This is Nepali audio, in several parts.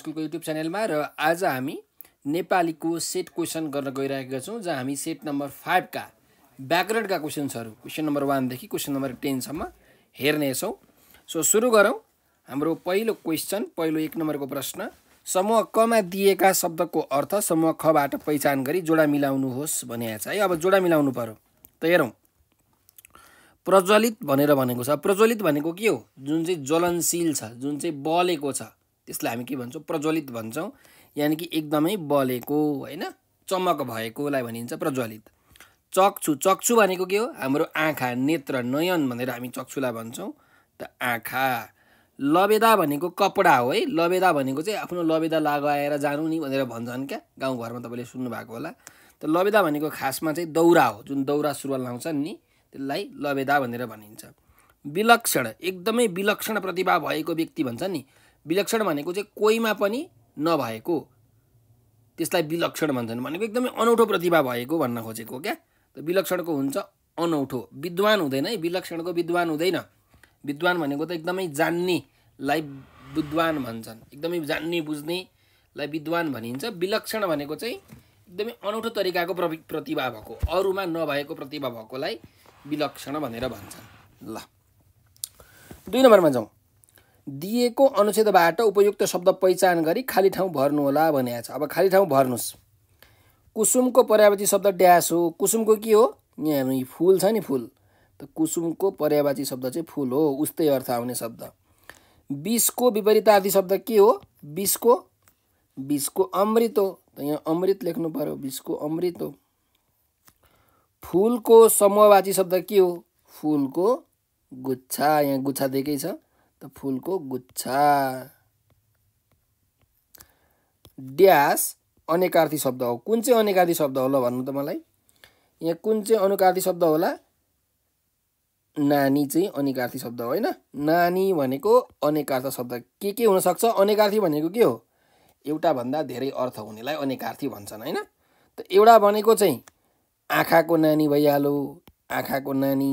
स्कुलको युट्युब च्यानलमा र आज हामी नेपालीको सेट क्वेसन गर्न गइरहेका छौँ जहाँ हामी सेट नम्बर फाइभका ब्याकग्राउन्डका क्वेसन्सहरू क्वेसन नम्बर वानदेखि क्वेसन नम्बर टेनसम्म हेर्नेछौँ सो सुरु गरौँ हाम्रो पहिलो क्वेसन पहिलो एक नम्बरको प्रश्न समूह कमा दिएका शब्दको अर्थ समूह खबाट पहिचान गरी जोडा मिलाउनुहोस् भनिएको छ है अब जोडा मिलाउनु पऱ्यो त हेरौँ प्रज्वलित भनेर भनेको छ प्रज्वलित भनेको के हो जुन चाहिँ ज्वलनशील छ जुन चाहिँ बलेको छ त्यसलाई हामी के भन्छौँ प्रज्वलित भन्छौँ यानि कि एकदमै बलेको होइन चमक भएकोलाई भनिन्छ प्रज्वलित चक्षु चक्षु भनेको के हो हाम्रो आँखा नेत्र नयन भनेर हामी चक्षुलाई भन्छौँ त आँखा लबेदा भनेको कपडा हो है लबेदा भनेको चाहिँ आफ्नो लबेदा लगाएर जानु नि भनेर भन्छन् क्या गाउँघरमा तपाईँले सुन्नुभएको होला त लबेदा भनेको खासमा चाहिँ दौरा हो जुन दौरा सुरुवाल लाउँछन् नि त्यसलाई लबेदा भनेर भनिन्छ विलक्षण एकदमै विलक्षण प्रतिभा भएको व्यक्ति भन्छ नि विलक्षण भनेको चाहिँ कोहीमा पनि नभएको त्यसलाई विलक्षण भन्छन् भनेको एकदमै अनौठो प्रतिभा भएको भन्न खोजेको क्या त विलक्षणको हुन्छ अनौठो विद्वान हुँदैन है विलक्षणको विद्वान हुँदैन विद्वान भनेको त एकदमै जान्नेलाई विद्वान भन्छन् एकदमै जान्ने बुझ्नेलाई विद्वान भनिन्छ विलक्षण भनेको चाहिँ एकदमै अनौठो तरिकाको प्रतिभा भएको अरूमा नभएको प्रतिभा भएकोलाई विलक्षण भनेर भन्छन् ल दुई नम्बरमा जाउँ दिएको अनुच्छेदबाट उपयुक्त शब्द पहिचान गरी खाली ठाउँ भर्नुहोला भनेको छ अब खाली ठाउँ भर्नुहोस् कुसुमको पर्यावाची शब्द ड्यास हो कुसुमको के हो यहाँ हेर्नु फुल छ नि फुल त कुसुमको पर्यावाची शब्द चाहिँ फुल हो उस्तै अर्थ आउने शब्द बिसको विपरीतार्थी शब्द के हो बिसको बिसको अमृत हो त यहाँ अमृत लेख्नु पऱ्यो बिसको अमृत हो फुलको समूहवाची शब्द के हो फुलको गुच्छा यहाँ गुच्छा दिएकै छ त फुलको गुच्छा ड्यास अनेकार्थी शब्द हो कुन चाहिँ अनेकार्थी शब्द होला भन्नु त मलाई यहाँ कुन चाहिँ अनुकार्थी शब्द होला नानी चाहिँ अनेकार्थी शब्द हो होइन नानी भनेको अनेकार्थ शब्द के के हुनसक्छ अनेकार्थी भनेको के हो एउटा भन्दा धेरै अर्थ हुनेलाई अनेकार्थी भन्छन् होइन त एउटा भनेको चाहिँ आँखाको नानी भइहाल्यो आँखाको नानी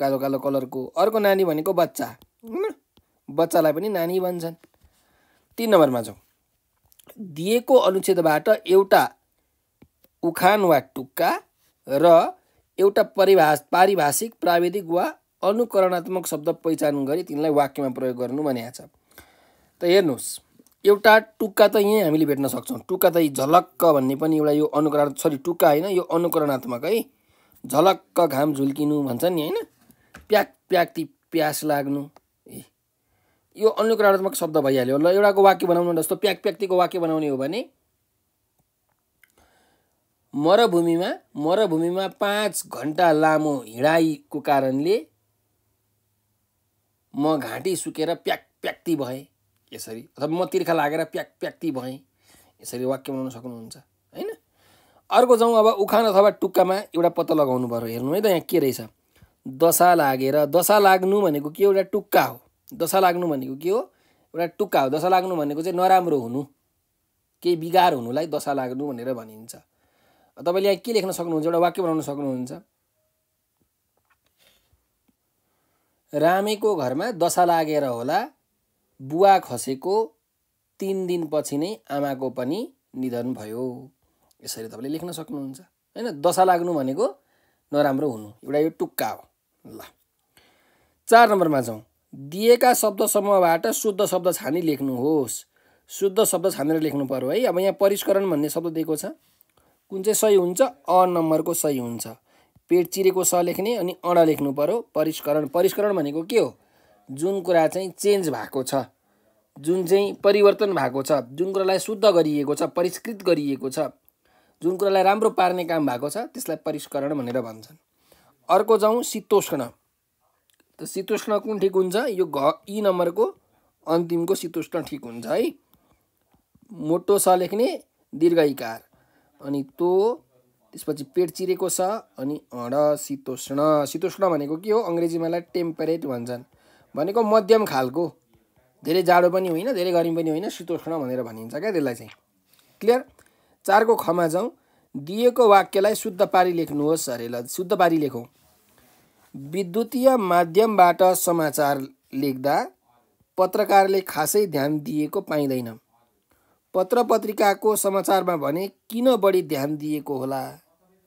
कालो कालो कलरको अर्को नानी भनेको बच्चा होइन बच्चालाई पनि नानी भन्छन् तिन नम्बरमा जाउँ दिएको अनुच्छेदबाट एउटा उखान वा टुक्का र एउटा परिभाष पारिभाषिक प्राविधिक वा अनुकरणात्मक शब्द पहिचान गरी तिनलाई वाक्यमा प्रयोग गर्नु भनिएको छ त हेर्नुहोस् एउटा टुक्का त यहीँ हामीले भेट्न सक्छौँ टुक्का त यी झलक्क भन्ने पनि एउटा यो अनुकरण सरी टुक्का होइन यो अनुकरणात्मक है झलक्क घाम झुल्किनु भन्छ नि होइन प्याक प्याक ती प्यास लाग्नु यो अनुकरणात्मक शब्द भइहाल्यो ल एउटाको वाक्य बनाउनु जस्तो प्याक प्याक्तिको वाक्य बनाउने हो भने मरुभूमिमा मरुभूमिमा पाँच घन्टा लामो हिँडाइको कारणले म घाँटी सुकेर प्याक प्याक्ति भएँ यसरी अथवा म तिर्खा लागेर प्याक प्याक्ति भएँ यसरी वाक्य बनाउन सक्नुहुन्छ होइन अर्को जाउँ अब उखान अथवा टुक्कामा एउटा पत्ता लगाउनु पऱ्यो हेर्नु है त यहाँ के रहेछ दशा लागेर दशा लाग्नु भनेको के एउटा टुक्का हो दशा लाग्नु भनेको के हो एउटा टुक्का हो दशा लाग्नु भनेको चाहिँ नराम्रो हुनु केही बिगार हुनुलाई दशा लाग्नु भनेर भनिन्छ तपाईँले यहाँ के लेख्न सक्नुहुन्छ एउटा वाक्य बनाउन सक्नुहुन्छ रामेको घरमा दशा लागेर होला बुवा खसेको तिन दिनपछि नै आमाको पनि निधन भयो यसरी तपाईँले लेख्न सक्नुहुन्छ होइन दशा लाग्नु भनेको नराम्रो हुनु एउटा यो टुक्का हो ल चार नम्बरमा जाउँ दिएका शब्द समूहबाट शुद्ध शब्द छानी लेख्नुहोस् शुद्ध शब्द छानेर लेख्नु पऱ्यो है अब यहाँ परिष्करण भन्ने शब्द दिएको छ कुन चाहिँ सही हुन्छ अ नम्बरको सही हुन्छ पेट चिरेको स लेख्ने अनि अण लेख्नु पऱ्यो परिष्करण परिष्करण भनेको के हो जुन कुरा चाहिँ चेन्ज भएको छ जुन चाहिँ परिवर्तन भएको छ जुन कुरालाई शुद्ध गरिएको छ परिष्कृत गरिएको छ जुन कुरालाई राम्रो पार्ने काम भएको छ त्यसलाई परिष्करण भनेर भन्छन् अर्को जाउँ शीतोष्ण त शीतोष्ण कुन ठिक हुन्छ यो घ यी नम्बरको अन्तिमको शीतोष्ण ठिक हुन्छ है मोटो स लेख्ने दीर्घकार अनि तो त्यसपछि पेट चिरेको छ अनि अड शीतोष्ण शीतोष्ण भनेको के हो अङ्ग्रेजीमा यसलाई टेम्परेट भन्छन् भनेको मध्यम खालको धेरै जाडो पनि होइन धेरै गर्मी पनि होइन शीतोष्ण भनेर भनिन्छ क्या त्यसलाई चाहिँ क्लियर चारको खमा जाउँ दिएको वाक्यलाई शुद्ध पारी लेख्नुहोस् अरे ल शुद्ध पारी लेखौँ विद्युतीय माध्यमबाट समाचार लेख्दा पत्रकारले खासै ध्यान दिएको पाइँदैन पत्र पत्रिकाको समाचारमा भने किन बढी ध्यान दिएको होला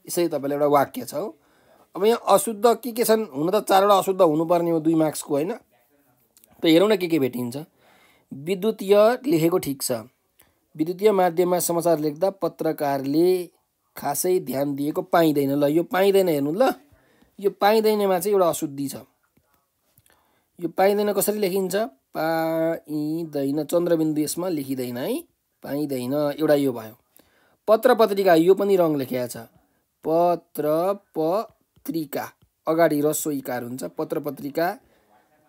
यसरी तपाईँले एउटा वाक्य छ अब यहाँ अशुद्ध के के छन् हुन त चारवटा अशुद्ध हुनुपर्ने हो दुई मार्क्सको होइन त हेरौँ न के के भेटिन्छ विद्युतीय लेखेको ठिक छ विद्युतीय माध्यममा समाचार लेख्दा पत्रकारले खासै ध्यान दिएको पाइँदैन ल यो पाइँदैन हेर्नु ल यो पाइँदैनमा चाहिँ एउटा अशुद्धि छ यो पाइँदैन कसरी लेखिन्छ पाइँदैन चन्द्रबिन्दु यसमा लेखिँदैन है पाइँदैन एउटा यो भयो पत्र पत्रिका यो पनि रङ लेखिया छ पत्र पत्रिका अगाडि र इकार हुन्छ पत्र पत्रिका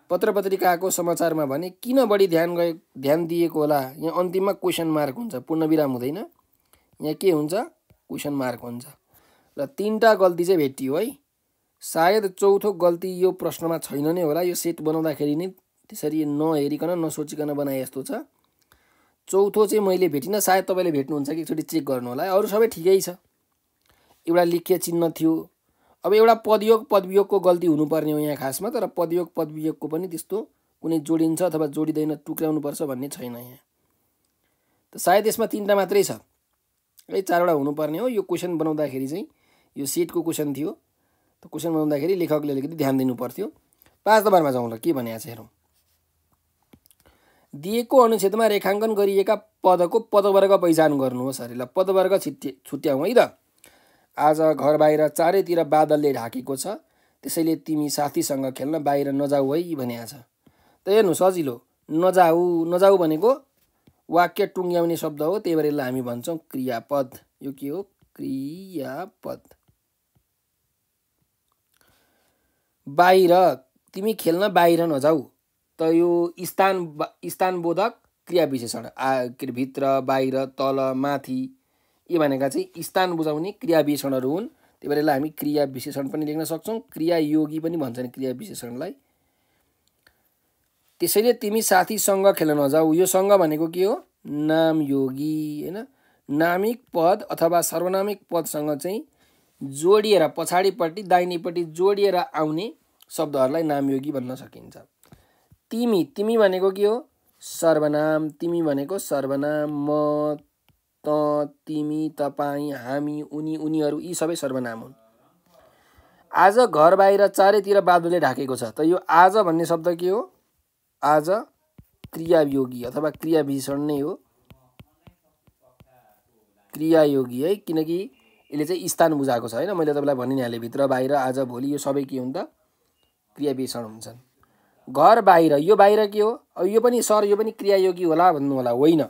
पत्र पत्रिकाको समाचारमा भने किन बढी ध्यान गए ध्यान दिएको होला यहाँ अन्तिममा क्वेसन मार्क हुन्छ पूर्णविराम हुँदैन यहाँ के हुन्छ क्वेसन मार्क हुन्छ र तिनवटा गल्ती चाहिँ भेटियो है सायद चौथो गल्ती यो प्रश्नमा छैन नै होला यो सेट बनाउँदाखेरि नै त्यसरी नहेरिकन नसोचिकन बनाए यस्तो छ चौथो चाहिँ मैले भेटिनँ सायद तपाईँले भेट्नुहुन्छ कि एकचोटि चेक गर्नु होला अरू सबै ठिकै छ एउटा लिख्य चिन्ह थियो अब एउटा पदयोग पदवियोगको गल्ती हुनुपर्ने हो यहाँ खासमा तर पदयोग पदवियोगको पनि त्यस्तो कुनै जोडिन्छ अथवा जोडिँदैन टुक्राउनुपर्छ भन्ने छैन यहाँ त सायद यसमा तिनवटा मात्रै छ है चारवटा हुनुपर्ने हो यो क्वेसन बनाउँदाखेरि चाहिँ यो सेटको क्वेसन थियो त क्वेसन बनाउँदाखेरि लेखकले अलिकति ध्यान दिनु पर्थ्यो पाँच नम्बरमा ल के भनिएको छ हेरौँ दिएको अनुच्छेदमा रेखाङ्कन गरिएका पदको पदवर्ग पहिचान गर्नुहोस् अरे ल पदवर्ग छिट्टे छुट्याउँ है त आज घर बाहिर चारैतिर बादलले ढाकेको छ त्यसैले तिमी साथीसँग खेल्न बाहिर नजाऊ है भने छ त हेर्नु सजिलो नजाऊ नजाऊ भनेको वाक्य टुङ्ग्याउने शब्द हो त्यही भएर यसलाई हामी भन्छौँ क्रियापद यो के हो क्रियापद बाहिर तिमी खेल्न बाहिर नजाऊ त यो स्थान स्थानबोधक क्रिया विशेषण आ के भित्र बाहिर तल माथि यी भनेका चाहिँ स्थान बुझाउने क्रिया विशेषणहरू हुन् त्यही भएर हामी क्रिया विशेषण पनि लेख्न सक्छौँ क्रियायोगी पनि भन्छन् क्रिया विशेषणलाई त्यसैले तिमी साथीसँग खेल्न नजाऊ यो सँग भनेको के हो नामयोगी योगी होइन नामिक पद अथवा सर्वनामिक पदसँग चाहिँ जोडिएर पछाडिपट्टि दाहिनेपट्टि जोडिएर आउने शब्दहरूलाई नामयोगी भन्न सकिन्छ तिमी तिमी भनेको के हो सर्वनाम तिमी भनेको सर्वनाम म त तिमी तपाईँ हामी उनी उनीहरू यी सबै सर्वनाम हुन् आज घर बाहिर चारैतिर बादलले ढाकेको छ त यो आज भन्ने शब्द के हो आज क्रियायोगी अथवा क्रियाभीषण नै हो क्रियायोगी है किनकि यसले चाहिँ स्थान बुझाएको छ होइन मैले तपाईँलाई भनि नि हालेँ भित्र बाहिर आज भोलि यो सबै के हुन् त विशेषण हुन्छन् घर बाहिर यो बाहिर के हो यो पनि सर यो पनि क्रियायोगी होला भन्नु होला होइन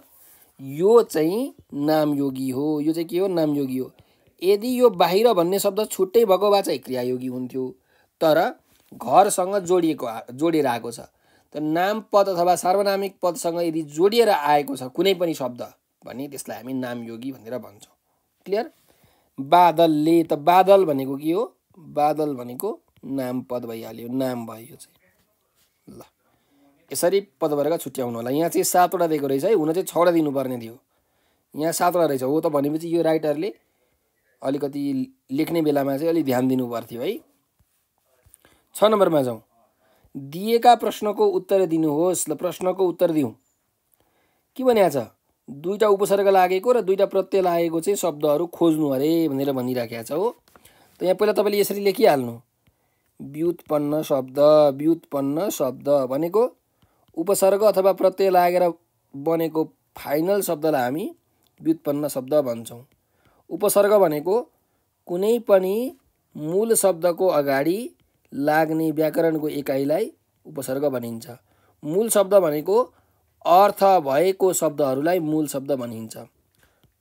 यो चाहिँ नामयोगी हो यो चाहिँ के हो नामयोगी हो यदि यो बाहिर भन्ने शब्द छुट्टै भएको भए चाहिँ क्रियायोगी हुन्थ्यो तर घरसँग जोडिएको जोडिएर आएको छ त नाम पद अथवा सार्वनामिक पदसँग यदि जोडिएर आएको छ कुनै पनि शब्द भने त्यसलाई हामी नामयोगी भनेर भन्छौँ क्लियर बादलले त बादल भनेको के हो बादल भनेको नाम पद भइहाल्यो नाम भयो यो चाहिँ ल यसरी भएर छुट्याउनु होला यहाँ चाहिँ सातवटा दिएको रहेछ है हुन चाहिँ छवटा दिनुपर्ने थियो यहाँ सातवटा रहेछ हो त भनेपछि यो राइटरले अलिकति लेख्ने बेलामा चाहिँ अलिक ध्यान दिनु पर्थ्यो है छ नम्बरमा जाउँ दिएका प्रश्नको उत्तर दिनुहोस् ल प्रश्नको उत्तर दिउँ के भनेको छ दुईवटा उपसर्ग लागेको र दुईवटा प्रत्यय लागेको चाहिँ शब्दहरू खोज्नु अरे भनेर भनिराखेको छ हो त यहाँ पहिला तपाईँले यसरी लेखिहाल्नु व्युत्पन्न शब्द व्युत्पन्न शब्द भनेको उपसर्ग अथवा प्रत्यय लागेर बनेको फाइनल शब्दलाई हामी व्युत्पन्न शब्द भन्छौँ उपसर्ग भनेको कुनै पनि मूल शब्दको अगाडि लाग्ने व्याकरणको एकाइलाई उपसर्ग भनिन्छ मूल शब्द भनेको अर्थ भएको शब्दहरूलाई मूल शब्द भनिन्छ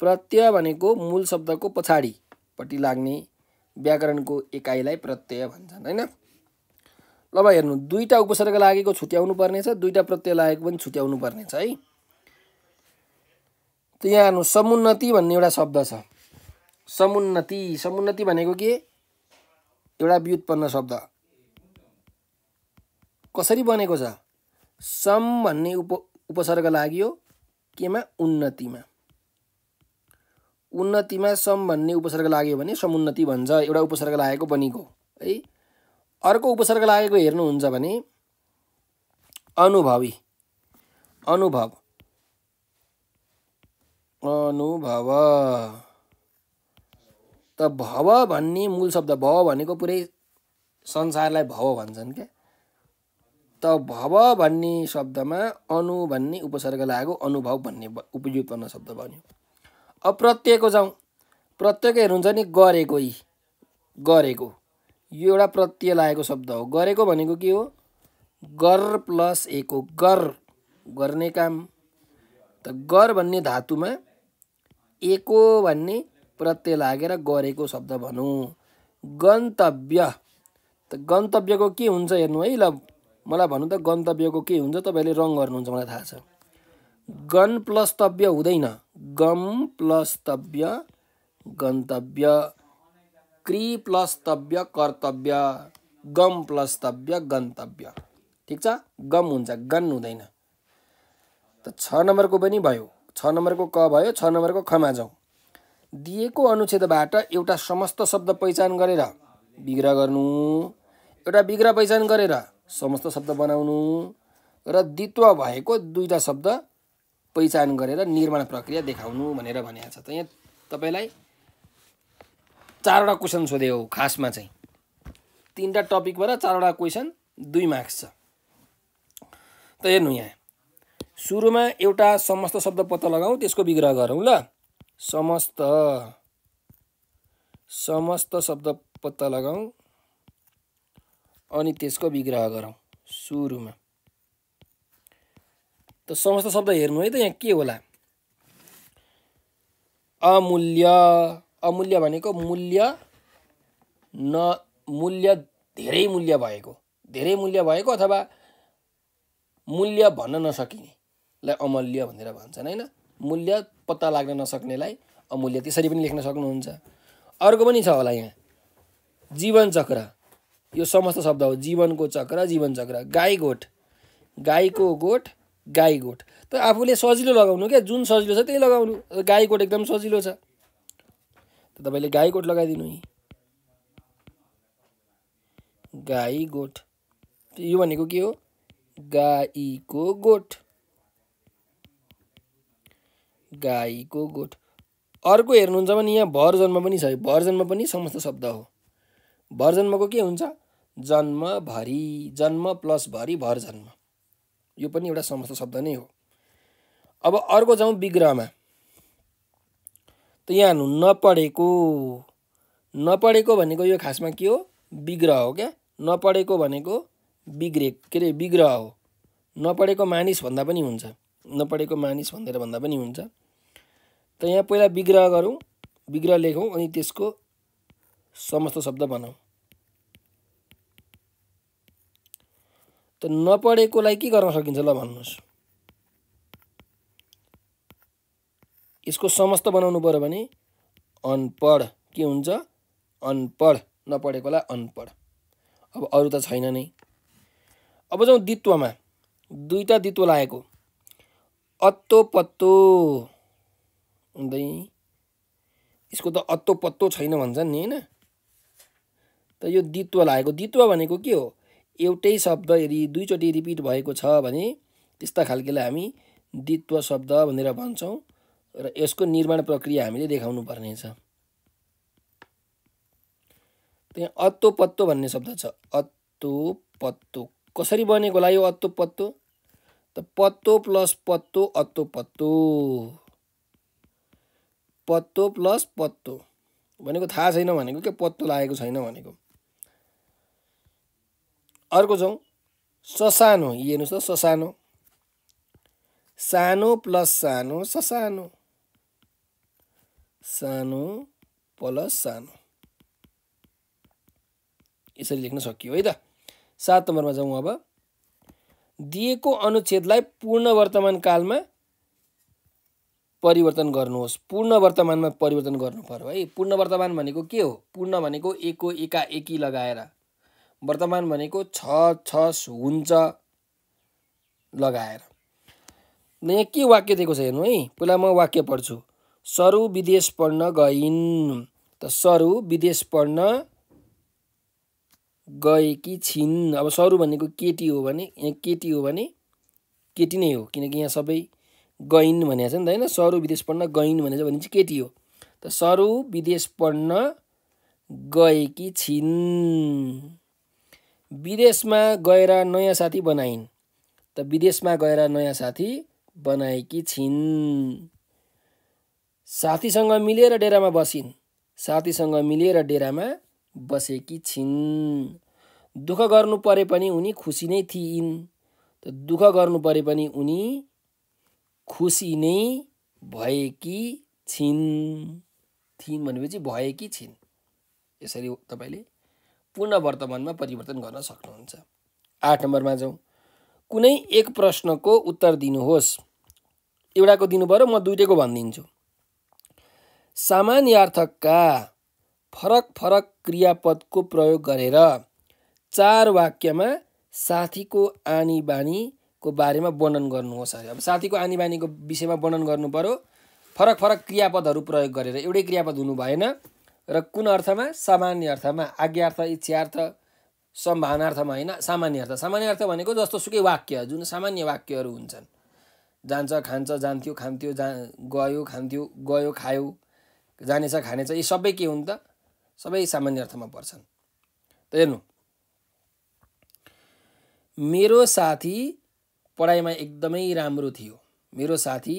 प्रत्यय भनेको मूल शब्दको पछाडिपट्टि लाग्ने व्याकरणको एकाइलाई प्रत्यय भन्छन् होइन ल भाइ हेर्नु दुईवटा उपसर्ग लागेको छुट्याउनु पर्नेछ दुईवटा प्रत्यय लागेको पनि छुट्याउनु पर्नेछ है त यहाँ हेर्नु समुन्नति भन्ने एउटा शब्द छ समुन्नति समुन्नति भनेको के एउटा व्युत्पन्न शब्द कसरी बनेको छ सम भन्ने उप उपसर्ग लाग्यो केमा उन्नतिमा उन्नतिमा सम भन्ने उपसर्ग लाग्यो भने समुन्नति भन्छ एउटा उपसर्ग लागेको बनिको है अर्को उपसर्ग लागेको हेर्नुहुन्छ भने अनुभवी अनुभव अनुभव त भव भन्ने मूल शब्द भव भनेको पुरै संसारलाई भव भन्छन् क्या त भव भन्ने शब्दमा अनु भन्ने उपसर्ग लागेको अनुभव भन्ने उपयुक्त शब्द भन्यो अब प्रत्ययको जाउँ प्रत्ययको हेर्नुहुन्छ नि गरेको गरेको यो एउटा प्रत्यय लागेको शब्द हो गरेको भनेको के हो गर प्लस एको गर गर्ने काम त गर भन्ने धातुमा एको भन्ने प्रत्यय लागेर गरेको शब्द भनौँ गन्तव्य त गन्तव्यको के हुन्छ हेर्नु है ल मलाई भनौँ त गन्तव्यको के हुन्छ तपाईँले रङ गर्नुहुन्छ मलाई थाहा छ गन प्लस तव्य हुँदैन गम प्लस तव्य गन्तव्य क्रि प्लस तव्य कर्तव्य गम प्लस तव्य गन्तव्य ठिक छ गम हुन्छ गन हुँदैन त छ नम्बरको पनि भयो छ नम्बरको क भयो छ नम्बरको खमा जाउँ दिएको अनुच्छेदबाट एउटा समस्त शब्द पहिचान गरेर विग्रह गर्नु एउटा विग्रह पहिचान गरेर समस्त शब्द बनाउनु र द्वित्व भएको दुईवटा शब्द पहिचान गरेर निर्माण प्रक्रिया देखाउनु भनेर भनेको छ त यहाँ तपाईँलाई चारवटा क्वेसन सोधेको हो खासमा चाहिँ तिनवटा टपिकबाट चारवटा क्वेसन दुई मार्क्स छ त हेर्नु यहाँ सुरुमा एउटा समस्त शब्द पत्ता लगाउँ त्यसको विग्रह गरौँ ल समस्त समस्त शब्द पत्ता लगाउँ अनि त्यसको विग्रह गरौँ सुरुमा त समस्त शब्द हेर्नु है त यहाँ के होला अमूल्य अमूल्य भनेको मूल्य न मूल्य धेरै मूल्य भएको धेरै मूल्य भएको अथवा मूल्य भन्न नसकिनेलाई अमूल्य भनेर भन्छन् होइन मूल्य पत्ता लाग्न नसक्नेलाई अमूल्य त्यसरी पनि लेख्न सक्नुहुन्छ अर्को पनि छ होला यहाँ जीवन चक्र यो समस्त शब्द हो जीवनको चक्र जीवन चक्र गाई गोठ गाईको गोठ गाई गोठ त आफूले सजिलो लगाउनु क्या जुन सजिलो छ त्यही लगाउनु गाई गोठ एकदम सजिलो छ तपाईँले गाई गोठ लगाइदिनु है गाई गोठ यो भनेको के हो गाईको गोठ गाईको गोठ अर्को हेर्नुहुन्छ भने यहाँ भर जन्म पनि छ भर जन्म पनि समस्त शब्द हो भर जन्मको के हुन्छ जन्मभरि जन्म प्लस भरि भर जन्म यो पनि एउटा समस्त शब्द नै हो अब अर्को जाउँ विग्रहमा त यहाँ हेर्नु नपढेको नपढेको भनेको यो खासमा के हो विग्रह हो क्या नपढेको भनेको बिग्रे के अरे विग्रह हो नपढेको मानिस भन्दा पनि हुन्छ नपढेको मानिस भनेर भन्दा पनि हुन्छ त यहाँ पहिला विग्रह गरौँ विग्रह लेखौँ अनि त्यसको समस्त शब्द बनाऊ त नपढेकोलाई के गर्न सकिन्छ ल भन्नुहोस् यसको समस्त बनाउनु पऱ्यो भने अनपढ के हुन्छ अनपढ नपढेकोलाई अनपढ अब अरू त छैन नै अब जाउँ द्वित्वमा दुईवटा द्वित्व लागेको अत्तो पत्तो हुँदै यसको त अत्तो पत्तो छैन भन्छन् नि होइन त यो द्वित्व लागेको द्वित्व भनेको के हो एउटै शब्द यदि दुईचोटि रिपिट भएको छ भने त्यस्ता खालकेलाई हामी द्वित्व शब्द भनेर भन्छौँ र यसको निर्माण प्रक्रिया हामीले देखाउनु पर्नेछ त्यहाँ अत्तो पत्तो भन्ने शब्द छ अत्तो पत्तो कसरी बनेको होला यो अत्तो पत्तो त पत्तो प्लस पत्तो अत्तो पत्तो पत्तो प्लस पत्तो भनेको थाहा छैन भनेको के पत्तो लागेको छैन भनेको अर्को जाउँ ससानो यी हेर्नुहोस् त ससानो सानो प्लस सानो ससानो सानो प्लस सानो यसरी लेख्न सकियो है त सात नम्बरमा जाउँ अब दिएको अनुच्छेदलाई पूर्ण वर्तमान कालमा परिवर्तन गर्नुहोस् पूर्ण वर्तमानमा परिवर्तन गर्नु पर्यो है पूर्ण वर्तमान भनेको के हो पूर्ण भनेको एको एका एकी लगाएर वर्तमान भनेको छ छस हुन्छ लगाएर यहाँ के वाक्य दिएको छ हेर्नु है पहिला म वाक्य पढ्छु सरु विदेश पढ्न गइन् त सरु विदेश पढ्न गएकी छिन् अब सरु भनेको केटी हो भने यहाँ केटी हो भने केटी नै हो किनकि यहाँ सबै गइन् भनेको छ नि त होइन सरु विदेश पढ्न गइन् भने चाहिँ केटी हो त सरु विदेश पढ्न गएकी छिन् विदेशमा गएर नयाँ साथी बनाइन् त विदेशमा गएर नयाँ साथी बनाएकी छिन् साथीसँग मिलेर डेरामा बसिन् साथीसँग मिलेर डेरामा बसेकी छिन् दुःख गर्नु परे पनि उनी खुसी नै थिइन् त दुःख गर्नु परे पनि उनी खुसी नै भएकी छिन् थिइन् भनेपछि भएकी छिन् यसरी तपाईँले पुनः वर्तमानमा परिवर्तन गर्न सक्नुहुन्छ आठ नम्बरमा जाउँ कुनै एक प्रश्नको उत्तर दिनुहोस् एउटाको दिनु दिनुभयो म दुइटैको भनिदिन्छु सामान्यार्थकका फरक फरक क्रियापदको प्रयोग गरेर चार वाक्यमा साथीको आनी बानीको बारेमा वर्णन गर्नुहोस् अरे अब साथीको आनी बानीको विषयमा वर्णन गर्नु पऱ्यो फरक फरक क्रियापदहरू प्रयोग गरेर एउटै क्रियापद हुनु भएन र कुन अर्थमा सामान्य अर्थमा आज्ञार्थ इच्छार्थ सम्भावनार्थमा होइन सामान्य अर्थ सामान्य अर्थ भनेको जस्तो सुकै वाक्य जुन सामान्य वाक्यहरू हुन्छन् जान्छ खान्छ जान्थ्यो खान्थ्यो जा गयो खान्थ्यो गयो खायो जानेछ खानेछ यी सबै के हुन् त सबै सामान्य अर्थमा पर्छन् त हेर्नु मेरो साथी पढाइमा एकदमै राम्रो थियो मेरो साथी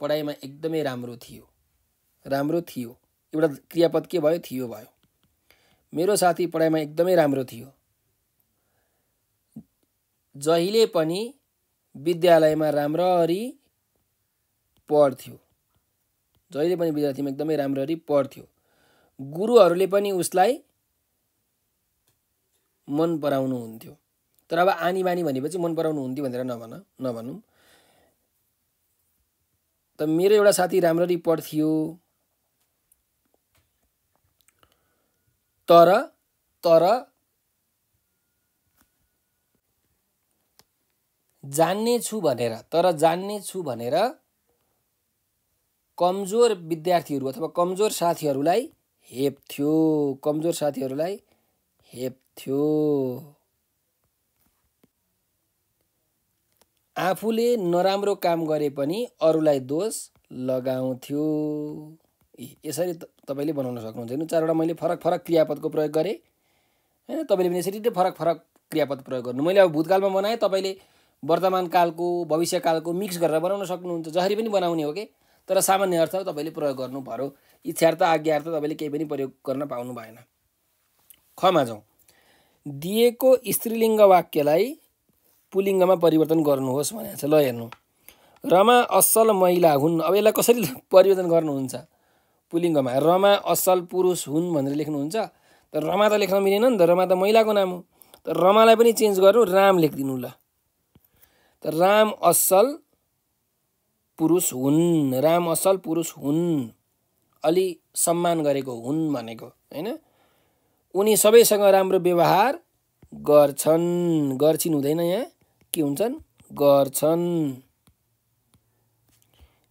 पढाइमा एकदमै राम्रो थियो राम्रो थियो एउटा क्रियापद के भयो थियो भयो मेरो साथी पढाइमा एकदमै राम्रो थियो जहिले पनि विद्यालयमा राम्ररी पढ्थ्यो जहिले पनि विद्यार्थीमा एकदमै राम्ररी पढ्थ्यो गुरुहरूले पनि उसलाई मन पराउनु हुन्थ्यो तर अब आनी बानी भनेपछि मन पराउनु हुन्थ्यो भनेर नभन नभनौँ त मेरो एउटा साथी राम्ररी पढ्थ्यो तर तर जान्ने छु भनेर तर जान्ने छु भनेर कमजोर विद्यार्थीहरू अथवा कमजोर साथीहरूलाई हेप्थ्यो कमजोर साथीहरूलाई हेप्थ्यो आफूले नराम्रो काम गरे पनि अरूलाई दोष लगाउँथ्यो यसरी तपाईँले बनाउन सक्नुहुन्छ होइन चारवटा मैले फरक फरक क्रियापदको प्रयोग गरेँ होइन तपाईँले पनि यसरी नै फरक फरक क्रियापद प्रयोग गर्नु मैले अब भूतकालमा बनाएँ तपाईँले वर्तमान कालको भविष्यकालको मिक्स गरेर बनाउन सक्नुहुन्छ जसरी पनि बनाउने हो कि तर सामान्य अर्थ तपाईँले प्रयोग गर्नु पऱ्यो इच्छार्थ आज्ञार्थ तपाईँले केही पनि प्रयोग गर्न पाउनु भएन खमा जाउँ दिएको स्त्रीलिङ्ग वाक्यलाई पुलिङ्गमा परिवर्तन गर्नुहोस् भनेको छ ल हेर्नु रमा असल महिला हुन् अब यसलाई कसरी परिवर्तन गर्नुहुन्छ पुलिङ्गमा रमा असल पुरुष हुन् भनेर लेख्नुहुन्छ तर रमा त लेख्न मिलेन नि त रमा त महिलाको नाम हो तर रमालाई पनि चेन्ज गर्नु राम लेखिदिनु ल त राम असल पुरुष हुन् राम असल पुरुष हुन् अलि सम्मान गरेको हुन् भनेको होइन उनी सबैसँग राम्रो व्यवहार गर्छन् गर्छिन् हुँदैन यहाँ के हुन्छन् गर्छन्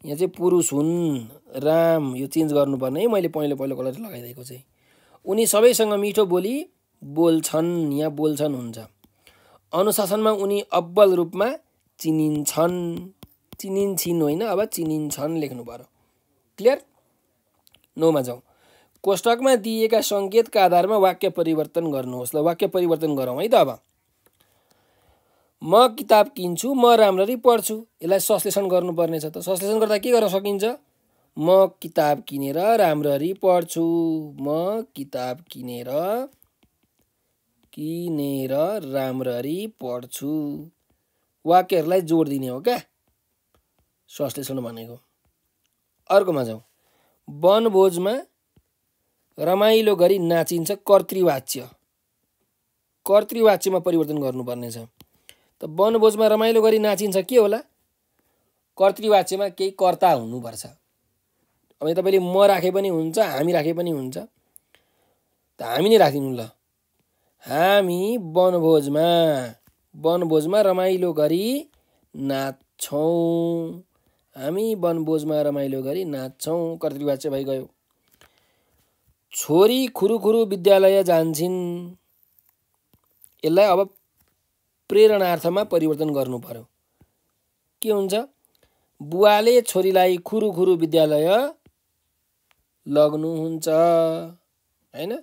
यहाँ चाहिँ पुरुष हुन् राम यो चेन्ज गर्नुपर्ने है मैले पहिलो पहिलो कलर लगाइदिएको चाहिँ उनी सबैसँग मिठो बोली बोल्छन् या बोल्छन् हुन्छ अनुशासनमा उनी अब्बल रूपमा चिनिन्छन् चिनिन्छन् होइन अब चिनिन्छन् लेख्नु पऱ्यो क्लियर नौमा जाउँ कोष्टकमा दिएका सङ्केतका आधारमा वाक्य परिवर्तन गर्नुहोस् ल वाक्य परिवर्तन गरौँ है त अब म किताब किन्छु म राम्ररी पढ्छु यसलाई संश्लेषण गर्नुपर्नेछ त संश्लेषण गर्दा के गर्न सकिन्छ म किताब किनेर राम्ररी पढ्छु म किताब किनेर किनेर राम्ररी पढ्छु वाक्यहरूलाई जोड दिने हो क्या संश्लेषण भनेको अर्कोमा जाउँ वनभोजमा रमाइलो गरी नाचिन्छ कर्तृवाच्य कर्तृवाच्यमा परिवर्तन गर्नुपर्नेछ त वनभोजमा रमाइलो गरी नाचिन्छ के होला कर्तृवाच्यमा केही कर्ता हुनुपर्छ अब तपाईँले म राखे पनि हुन्छ हामी राखे पनि हुन्छ त हामी नै राखिदिनु ल हामी वनभोजमा वनभोजमा रमाइलो गरी नाच्छौँ हामी वनभोजमा रमाइलो गरी नाच्छौँ कर्तृवाच भइ गयो छोरी खुरुखुरु विद्यालय जान्छन् यसलाई अब प्रेरणार्थमा परिवर्तन गर्नु पर्यो के हुन्छ बुवाले छोरीलाई खुरुखुरु विद्यालय लग्नुहुन्छ होइन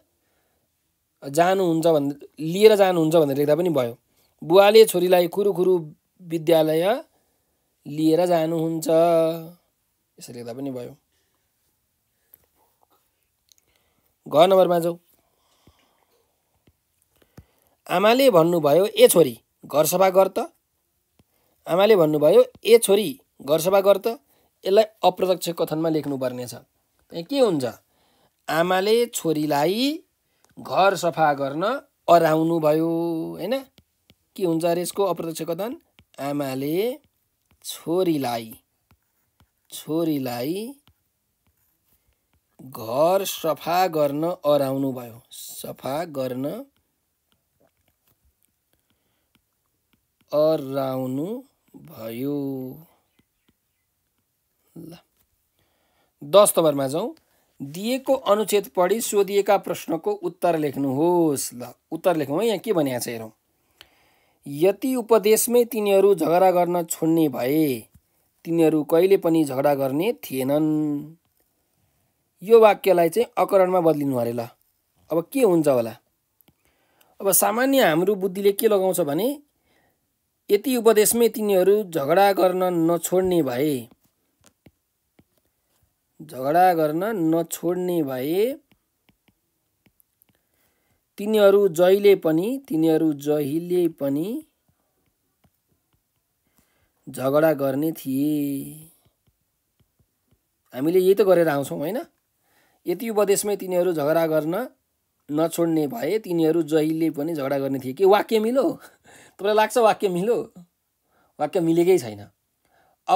जानुहुन्छ भन् लिएर जानुहुन्छ भनेर लेख्दा पनि भयो बुवाले छोरीलाई कुरुकुरु विद्यालय लिएर जानुहुन्छ यसरी लेख्दा पनि भयो घ नम्बरमा जाउँ आमाले भन्नुभयो ए छोरी घर सफा गर त आमाले भन्नुभयो ए छोरी घर सफा गर त यसलाई अप्रत्यक्ष कथनमा लेख्नुपर्नेछ के हुन्छ आमाले छोरीलाई घर सफा गर्न अराउनु भयो होइन के हुन्छ अरे यसको अप्रत्यक्ष कथन आमाले छोरीलाई छोरीलाई घर सफा गर्न अराउनु भयो सफा गर्न अराउनु भयो ल दस नम्बरमा जाउँ दिएको अनुच्छेद पढी सोधिएका प्रश्नको उत्तर लेख्नुहोस् ल उत्तर लेखौँ है यहाँ के भनिएको छ हेरौँ यति उपदेशमै तिनीहरू झगडा गर्न छोड्ने भए तिनीहरू कहिले पनि झगडा गर्ने थिएनन् यो वाक्यलाई चाहिँ अकरणमा बदलिनु अरे ल अब के हुन्छ होला अब सामान्य हाम्रो बुद्धिले के लगाउँछ भने यति उपदेशमै तिनीहरू झगडा गर्न नछोड्ने भए झगडा गर्न नछोड्ने भए तिनीहरू जहिले पनि तिनीहरू जहिले पनि झगडा गर्ने थिए हामीले यही त गरेर आउँछौँ होइन यति उपदेशमै तिनीहरू झगडा गर्न नछोड्ने भए तिनीहरू जहिले पनि झगडा गर्ने थिए कि वाक्य मिलो तपाईँलाई लाग्छ वाक्य मिलो वाक्य मिलेकै छैन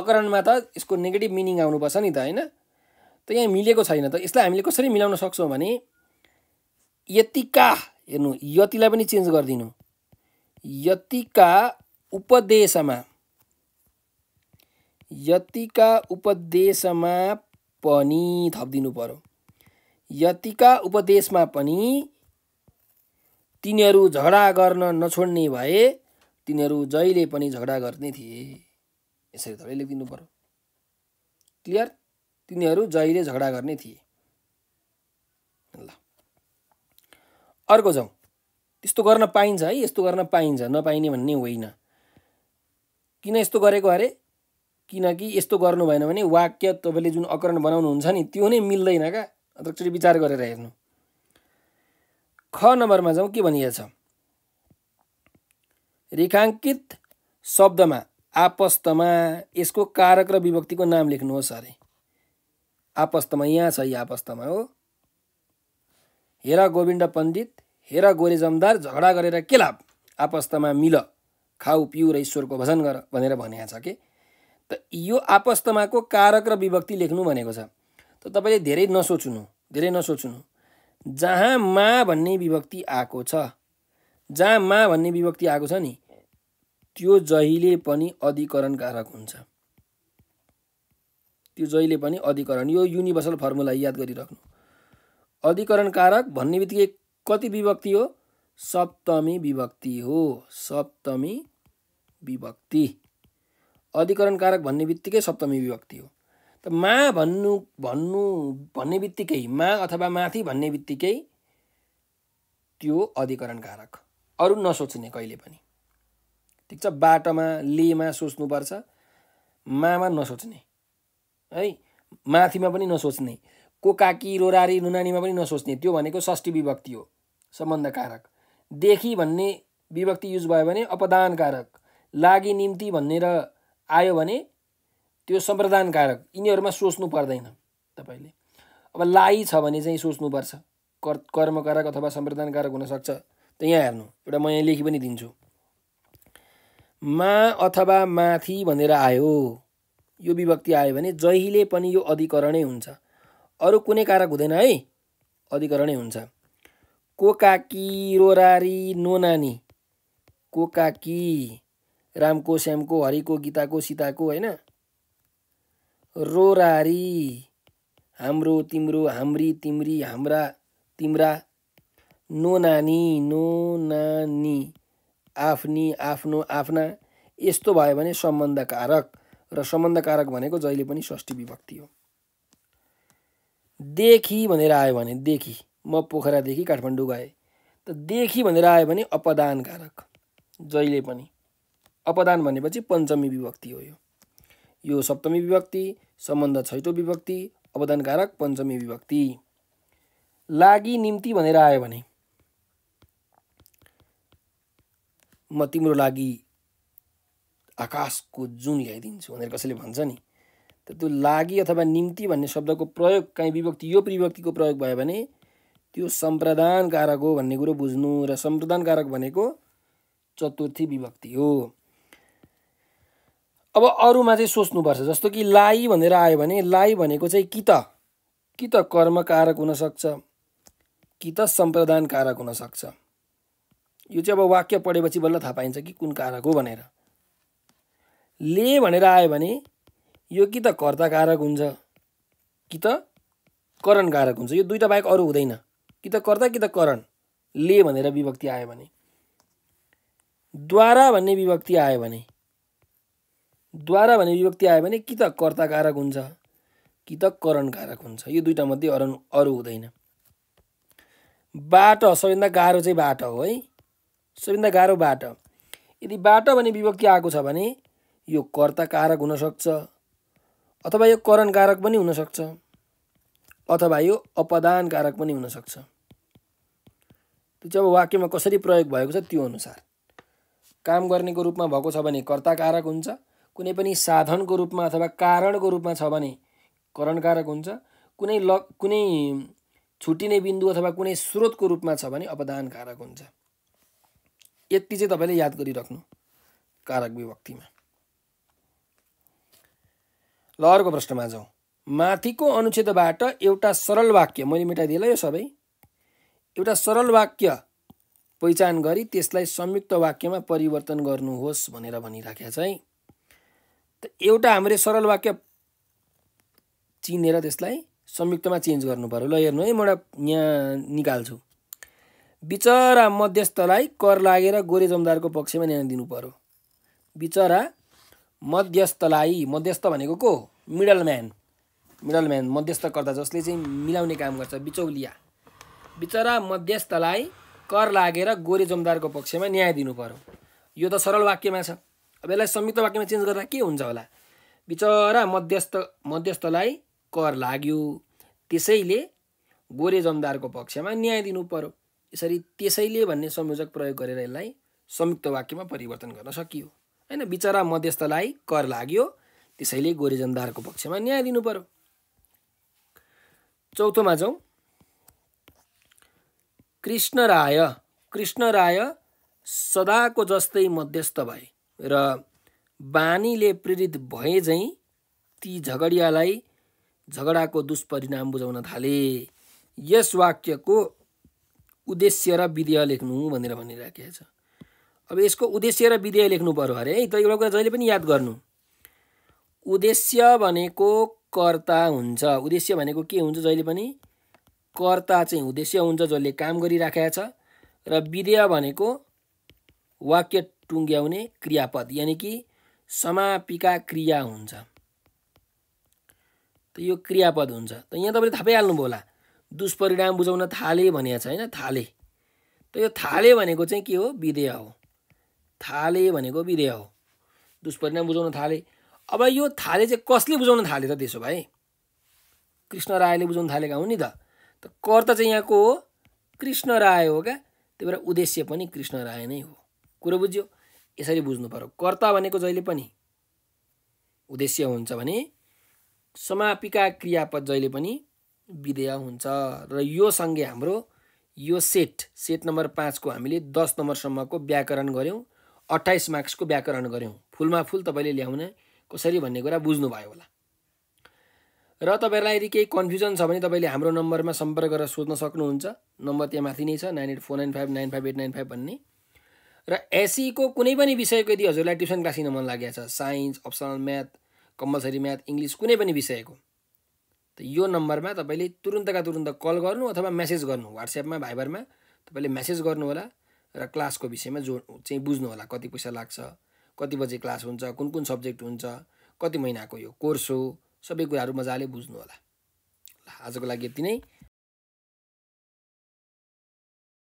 अकरणमा त यसको नेगेटिभ मिनिङ आउनुपर्छ नि त होइन त यहाँ मिलेको छैन त यसलाई हामीले कसरी मिलाउन सक्छौँ भने यतिका हेर्नु यतिलाई पनि चेन्ज गरिदिनु यतिका उपदेशमा यतिका उपदेशमा पनि थपिदिनु पर्यो यतिका उपदेशमा पनि तिनीहरू झगडा गर्न नछोड्ने भए तिनीहरू जहिले पनि झगडा गर्ने थिए यसरी थोरै लेखिदिनु पर्यो क्लियर तिनीहरू जहिले झगडा गर्ने थिए ल अर्को जाउँ त्यस्तो गर्न पाइन्छ है यस्तो गर्न पाइन्छ नपाइने भन्ने होइन किन यस्तो गरेको अरे किनकि यस्तो गर्नु भएन भने वाक्य तपाईँले जुन अकरण बनाउनुहुन्छ नि त्यो नै मिल्दैन क्या अन्तखेरि विचार गरेर हेर्नु ख नम्बरमा जाउँ के भनिएको छ रेखाङ्कित शब्दमा आपस्तमा यसको कारक र विभक्तिको नाम लेख्नुहोस् अरे आपस्तमा यहाँ छ यी आपस्तमा हो हेरा गोविन्द पण्डित हेरा गोरे जमदार झगडा गरेर के लाभ आपस्तमा मिल खाऊ पिउ र ईश्वरको भजन गर भनेर भनेको छ कि त यो आपस्तमाको कारक र विभक्ति लेख्नु भनेको छ त तपाईँले धेरै नसोच्नु धेरै नसोच्नु जहाँ मा भन्ने विभक्ति आएको छ जहाँ मा भन्ने विभक्ति आएको छ नि त्यो जहिले पनि अधिकरण कारक हुन्छ त्यो जहिले पनि अधिकरण यो युनिभर्सल फर्मुला याद गरिराख्नु अधिकरण कारक भन्ने बित्तिकै कति विभक्ति हो सप्तमी विभक्ति हो सप्तमी विभक्ति अधिकरण कारक भन्ने बित्तिकै सप्तमी विभक्ति हो त मा भन्नु भन्नु भन्ने बित्तिकै मा अथवा माथि भन्ने बित्तिकै त्यो अधिकरण कारक अरू नसोच्ने कहिले पनि ठिक छ बाटोमा लेमा सोच्नुपर्छ मामा नसोच्ने है माथिमा पनि नसोच्ने को काकी रोरारी नुनानीमा पनि नसोच्ने त्यो भनेको षष्ठी विभक्ति हो सम्बन्धकारक देखी भन्ने विभक्ति युज भयो भने अपदानकारक लागि निम्ति भनेर आयो भने त्यो सम्प्रदानकारक यिनीहरूमा सोच्नु पर्दैन तपाईँले अब लाइ छ भने चाहिँ सोच्नुपर्छ कर कर्मकारक अथवा सम्प्रदानकारक हुनसक्छ त यहाँ हेर्नु एउटा म यहाँ लेखी पनि दिन्छु मा अथवा माथि भनेर आयो यो विभक्ति आयो भने जहिले पनि यो अधिकरणै हुन्छ अरू कुनै कारक हुँदैन है अधिकरणै हुन्छ कोकाकी रोरारी नोनानी कोकाकी रामको श्यामको हरिको गीताको सीताको होइन रोरारी हाम्रो तिम्रो हाम्री तिम्री हाम्रा तिम्रा नो नानी नो नानी आफ्नी आफ्नो आफ्ना यस्तो भयो भने सम्बन्ध कारक र सम्बन्धकारक भनेको जहिले पनि षष्ठी विभक्ति हो देखि भनेर आयो भने देखि म पोखरादेखि काठमाडौँ गएँ त देखि भनेर आयो भने अपदानकारक जहिले पनि अपदान भनेपछि पञ्चमी विभक्ति हो यो यो सप्तमी विभक्ति सम्बन्ध छैटौँ विभक्ति अवदानकारक पञ्चमी विभक्ति लागि निम्ति भनेर आयो भने म तिम्रो लागि आकाशको जुन ल्याइदिन्छु भनेर कसैले भन्छ नि त त्यो लागि अथवा निम्ति भन्ने शब्दको प्रयोग काहीँ विभक्ति यो विभक्तिको प्रयोग भयो भने त्यो सम्प्रदान कारक हो भन्ने कुरो बुझ्नु र सम्प्रदान कारक भनेको चतुर्थी विभक्ति हो अब अरूमा चाहिँ सोच्नुपर्छ जस्तो कि लाइ भनेर आयो भने लाइ भनेको चाहिँ कि त कि त कर्मकारक हुनसक्छ कि त सम्प्रदान कारक हुनसक्छ यो चाहिँ अब वाक्य पढेपछि बल्ल थाहा पाइन्छ कि कुन कारक हो भनेर ले भनेर आयो भने यो कि त कर्ताकारक हुन्छ कि त करणकारक हुन्छ यो दुईवटा बाहेक अरू हुँदैन कि त कर्ता कि त करण ले भनेर विभक्ति आयो भने द्वारा भन्ने विभक्ति आयो भने द्वारा भन्ने विभक्ति आयो भने कि त कर्ताकारक हुन्छ कि त करणकारक हुन्छ यो दुईवटा मध्ये अरू अरू हुँदैन बाटो सबैभन्दा गाह्रो चाहिँ बाटो हो है सबैभन्दा गाह्रो बाटो यदि बाटो भन्ने विभक्ति आएको छ भने यो कर्ता कारक हुनसक्छ अथवा यो करण कारक पनि हुनसक्छ अथवा यो अपदान कारक पनि हुनसक्छ त्यो चाहिँ अब वाक्यमा कसरी प्रयोग भएको छ त्यो अनुसार काम गर्नेको रूपमा भएको छ भने कर्ता कारक हुन्छ कुनै पनि साधनको रूपमा अथवा कारणको रूपमा छ भने करण कारक हुन्छ कुनै ल कुनै छुट्टिने बिन्दु अथवा कुनै स्रोतको रूपमा छ भने अपदान कारक हुन्छ यति चाहिँ तपाईँले याद गरिराख्नु कारक विभक्तिमा ल अर्को प्रश्नमा जाउँ माथिको अनुच्छेदबाट एउटा सरल वाक्य मैले मेटाइदिएँ ल यो सबै एउटा सरल वाक्य पहिचान गरी त्यसलाई संयुक्त वाक्यमा परिवर्तन गर्नुहोस् भनेर भनिराखेको छ है त एउटा हाम्रो सरल वाक्य चिनेर त्यसलाई संयुक्तमा चेन्ज गर्नु पऱ्यो ल हेर्नु है म एउटा यहाँ निकाल्छु बिचरा मध्यस्थलाई कर लागेर गोरे जमदारको पक्षमा न्याय दिनु पऱ्यो बिचरा मध्यस्थलाई मध्यस्थ भनेको को मिडलम्यान मिडलम्यान मध्यस्थकर्ता जसले चाहिँ मिलाउने काम गर्छ बिचौलिया बिचरा मध्यस्थलाई कर लागेर गोरे जमदारको पक्षमा न्याय दिनु पर्यो यो त सरल वाक्यमा छ अब यसलाई संयुक्त वाक्यमा चेन्ज गर्दा के हुन्छ होला बिचरा मध्यस्थ मध्यस्थलाई कर लाग्यो त्यसैले गोरे जमदारको पक्षमा न्याय दिनु पर्यो यसरी त्यसैले भन्ने संयोजक प्रयोग गरेर यसलाई संयुक्त वाक्यमा परिवर्तन गर्न सकियो होइन बिचरा मध्यस्थलाई कर लाग्यो त्यसैले गोरे पक्षमा न्याय दिनु पर्यो चौथोमा जाउँ कृष्ण राय कृष्ण राय सदाको जस्तै मध्यस्थ भए र बानीले प्रेरित भए झैँ ती झगडियालाई झगडाको दुष्परिणाम बुझाउन थाले यस वाक्यको उद्देश्य र विधेय लेख्नु भनेर भनिराखेको छ अब यसको उद्देश्य र विधेय लेख्नु पऱ्यो अरे है त एउटा कुरा जहिले पनि याद गर्नु उद्देश्य भनेको कर्ता हुन्छ उद्देश्य भनेको के हुन्छ जहिले पनि कर्ता चाहिँ उद्देश्य हुन्छ जसले काम गरिराखेको छ र विधेय भनेको वाक्य टुङ्ग्याउने क्रियापद यानि कि समापिका क्रिया हुन्छ त यो क्रियापद हुन्छ त यहाँ तपाईँले थाहा पाइहाल्नुभयो होला दुष्परिणाम बुझाउन थाले भनिएको छ होइन थाले त यो थाले भनेको चाहिँ के हो विधेय हो थाले भनेको विधेय हो दुष्परिणाम बुझाउन थाले अब यो थाले चाहिँ कसले बुझाउन थाले त त्यसो भाइ कृष्ण रायले बुझाउन थालेका हुन् नि त त कर्ता चाहिँ यहाँको हो कृष्ण राय हो क्या त्यही भएर उद्देश्य पनि कृष्ण राय नै हो कुरो बुझ्यो यसरी बुझ्नु पऱ्यो कर्ता भनेको जहिले पनि उद्देश्य हुन्छ भने समापिका क्रियापद जहिले पनि विधेय हुन्छ र यो सँगै हाम्रो यो सेट सेट नम्बर पाँचको हामीले दस नम्बरसम्मको व्याकरण गऱ्यौँ अट्ठाइस मार्क्सको व्याकरण गऱ्यौँ फुलमा फुल तपाईँले ल्याउने कसरी भन्ने कुरा बुझ्नुभयो होला र तपाईँहरूलाई यदि केही कन्फ्युजन छ भने तपाईँले हाम्रो नम्बरमा सम्पर्क गरेर सोध्न सक्नुहुन्छ नम्बर त्यहाँ माथि नै छ nine eight four nine five nine five eight nine five भन्ने र एसईको कुनै पनि विषयको यदि हजुरलाई ट्युसन क्लास लिन मन लागेको छ science optional math compulsory math English कुनै पनि विषयको त यो नम्बरमा तपाईँले तुरुन्तका तुरुन्त कल गर्नु अथवा मेसेज गर्नु वाट्सएपमा भाइबरमा तपाईँले मेसेज गर्नु होला र क्लासको विषयमा जो चाहिँ होला कति पैसा लाग्छ कति बजे क्लास हुन्छ कुन कुन सब्जेक्ट हुन्छ कति महिनाको यो कोर्स हो सबै कुराहरू मजाले होला ल आजको लागि यति नै